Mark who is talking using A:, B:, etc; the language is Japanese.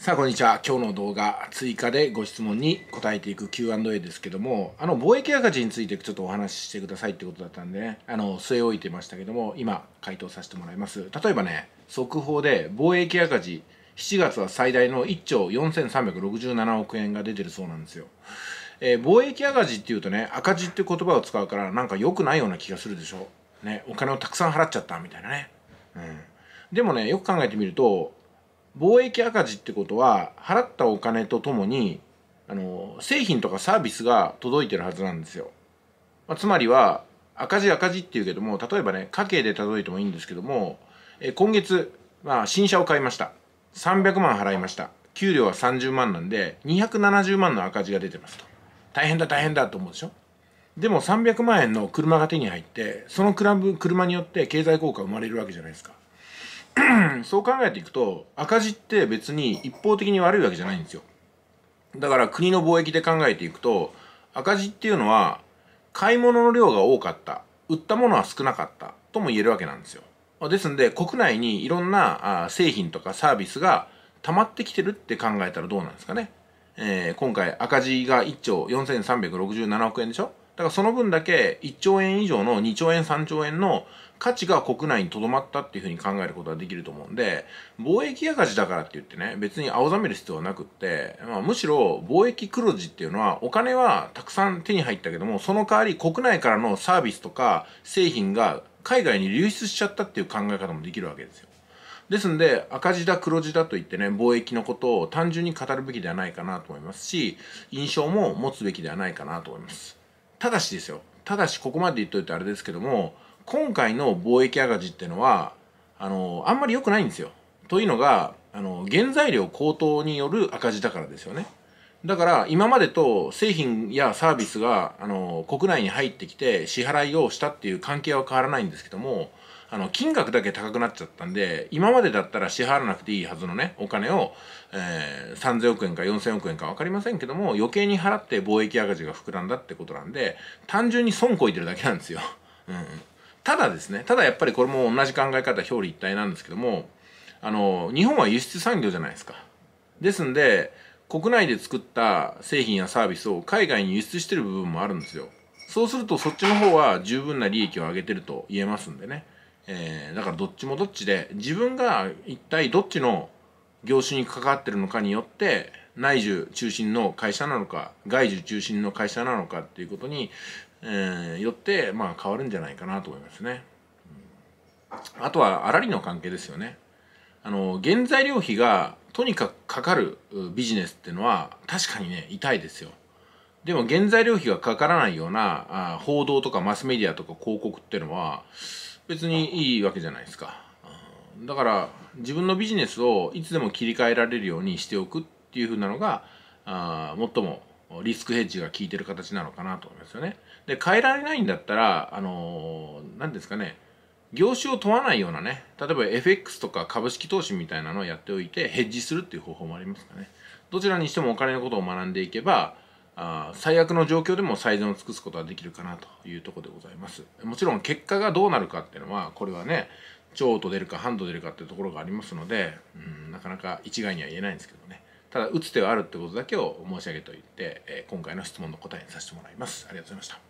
A: さあ、こんにちは。今日の動画、追加でご質問に答えていく Q&A ですけども、あの、貿易赤字についてちょっとお話ししてくださいってことだったんでね、あの、据え置いてましたけども、今、回答させてもらいます。例えばね、速報で貿易赤字、7月は最大の1兆4367億円が出てるそうなんですよ。えー、貿易赤字っていうとね、赤字って言葉を使うから、なんか良くないような気がするでしょ。ね、お金をたくさん払っちゃったみたいなね。うん。でもね、よく考えてみると、貿易赤字ってことは払ったお金とともにあの製品とかサービスが届いてるはずなんですよ、まあ、つまりは赤字赤字っていうけども例えばね家計で届いてもいいんですけどもえ今月、まあ、新車を買いました300万払いました給料は30万なんで270万の赤字が出てますと大変だ大変だと思うでしょでも300万円の車が手に入ってその車によって経済効果生まれるわけじゃないですかそう考えていくと赤字って別に一方的に悪いわけじゃないんですよだから国の貿易で考えていくと赤字っていうのは買い物の量が多かった売ったものは少なかったとも言えるわけなんですよですんで国内にいろんな製品とかサービスが溜まってきてるって考えたらどうなんですかね、えー、今回赤字が1兆4367億円でしょだからその分だけ1兆円以上の2兆円3兆円の価値が国内に留まったっていうふうに考えることができると思うんで、貿易赤字だからって言ってね、別に青ざめる必要はなくって、まあ、むしろ貿易黒字っていうのは、お金はたくさん手に入ったけども、その代わり国内からのサービスとか製品が海外に流出しちゃったっていう考え方もできるわけですよ。ですんで、赤字だ黒字だと言ってね、貿易のことを単純に語るべきではないかなと思いますし、印象も持つべきではないかなと思います。ただしですよただしここまで言っといてあれですけども今回の貿易赤字っていうのはあのあんまり良くないんですよ。というのがあの原材料高騰による赤字だからですよね。だから今までと製品やサービスがあの国内に入ってきて支払いをしたっていう関係は変わらないんですけどもあの金額だけ高くなっちゃったんで今までだったら支払わなくていいはずのねお金を、えー、3000億円か4000億円か分かりませんけども余計に払って貿易赤字が膨らんだってことなんで単純に損こいてるだけなんですよ。うん、ただですねただやっぱりこれも同じ考え方表裏一体なんですけどもあの日本は輸出産業じゃないですか。ですんで国内で作った製品やサービスを海外に輸出してる部分もあるんですよ。そうするとそっちの方は十分な利益を上げてると言えますんでね。えー、だからどっちもどっちで自分が一体どっちの業種に関わってるのかによって内需中心の会社なのか外需中心の会社なのかっていうことに、えー、よってまあ変わるんじゃないかなと思いますね。あとは粗利の関係ですよね。あの原材料費がとにかくかかるビジネスっていうのは確かにね痛いですよ。でも原材料費がかからないようなあ報道とかマスメディアとか広告っていうのは別にいいわけじゃないですかだから自分のビジネスをいつでも切り替えられるようにしておくっていうふうなのがあ最もリスクヘッジが効いてる形なのかなと思いますよね。で変えられないんだったらあの何、ですかね業種を問わないようなね例えば FX とか株式投資みたいなのをやっておいてヘッジするっていう方法もありますかね。どちらにしてもお金のことを学んでいけばあ最悪の状況でも最善を尽くすことができるかなというとこでございますもちろん結果がどうなるかっていうのはこれはね超と出るか半と出るかっていうところがありますのでうんなかなか一概には言えないんですけどねただ打つ手はあるってことだけを申し上げておいて、え今回の質問の答えにさせてもらいますありがとうございました